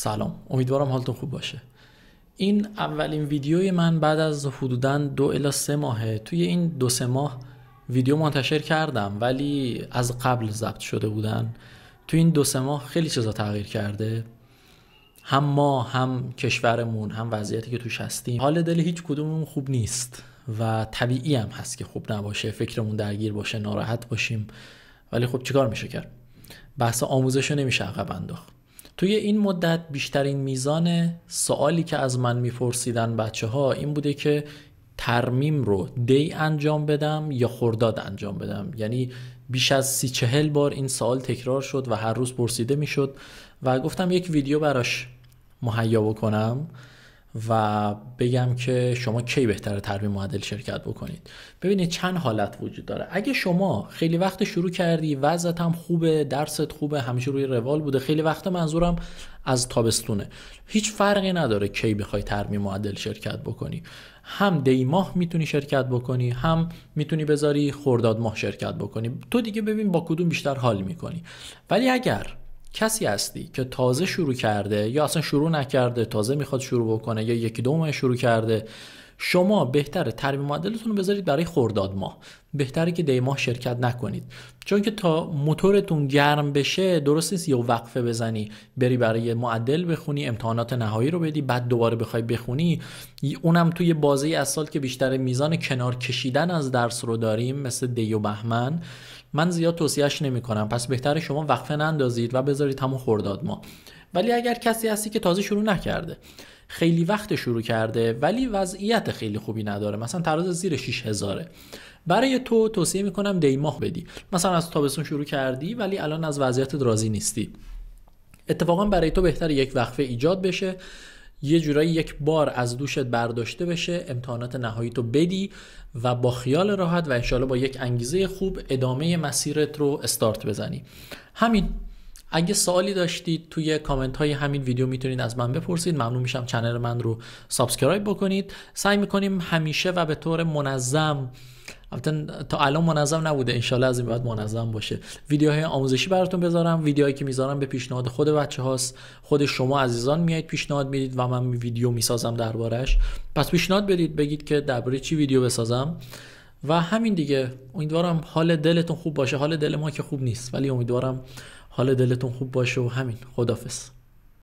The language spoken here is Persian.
سلام امیدوارم حالتون خوب باشه این اولین ویدیوی من بعد از حدودا دو الا سه ماهه توی این دو سه ماه ویدیو منتشر کردم ولی از قبل ضبط شده بودن توی این دو سه ماه خیلی چیزا تغییر کرده هم ما هم کشورمون هم وضعیتی که توش هستیم حال دل هیچ کدوممون خوب نیست و طبیعی هم هست که خوب نباشه فکرمون درگیر باشه ناراحت باشیم ولی خب چیکار میشه کرد بحث آموزش رو نمیشه عقب انداخت توی این مدت بیشترین میزان سوالی که از من میپرسیدن بچه ها این بوده که ترمیم رو دی انجام بدم یا خورداد انجام بدم یعنی بیش از سی چهل بار این سوال تکرار شد و هر روز پرسیده میشد و گفتم یک ویدیو براش مهیا بکنم و بگم که شما کی بهتر ترمیم معدل شرکت بکنید ببینید چند حالت وجود داره اگه شما خیلی وقت شروع کردی وضعت هم خوبه درست خوبه همیشه روی روال بوده خیلی وقت منظورم از تابستونه هیچ فرقی نداره کی بخوای ترمیم معدل شرکت بکنی هم دی ماه میتونی شرکت بکنی هم میتونی بذاری خورداد ماه شرکت بکنی تو دیگه ببین با کدوم بیشتر حال میکنی ولی اگر کسی هستی که تازه شروع کرده یا اصلا شروع نکرده تازه میخواد شروع بکنه یا یکی دو ماه شروع کرده شما بهتره ترمیم معدلتون رو بذارید برای خرداد ماه بهتره که ماه شرکت نکنید چون که تا موتورتون گرم بشه درست نیست یه وقفه بزنی بری برای معدل بخونی امتحانات نهایی رو بدی بعد دوباره بخوای بخونی اونم توی بازه از سال که بیشتر میزان کنار کشیدن از درس رو داریم مثل دی و بهمن من زیاد توصیهش کنم پس بهتر شما وقفه نندازید و بذارید همون خورداد ما ولی اگر کسی هستی که تازه شروع نکرده خیلی وقت شروع کرده ولی وضعیت خیلی خوبی نداره مثلا تراز زیر 6000 برای تو توصیه میکنم دیماه بدی مثلا از تابستون شروع کردی ولی الان از وضعیت راضی نیستی اتفاقا برای تو بهتر یک وقفه ایجاد بشه یه جورایی یک بار از دوشت برداشته بشه امتحانات نهایی تو بدی و با خیال راحت و انشالله با یک انگیزه خوب ادامه مسیرت رو استارت بزنی همین اگه سوالی داشتید توی کامنت های همین ویدیو میتونید از من بپرسید ممنون میشم چنل من رو سابسکرایب بکنید سعی میکنیم همیشه و به طور منظم البته تا الان منظم نبوده انشالله از این بعد منظم باشه ویدیوهای آموزشی براتون بذارم ویدیوهایی که میذارم به پیشنهاد خود بچه هاست خود شما عزیزان میایید پیشنهاد میدید و من ویدیو میسازم دربارش پس پیشنهاد بدید بگید که درباره چی ویدیو بسازم و همین دیگه امیدوارم حال دلتون خوب باشه حال دل ما که خوب نیست ولی امیدوارم حال دلتون خوب باشه و همین خدافظ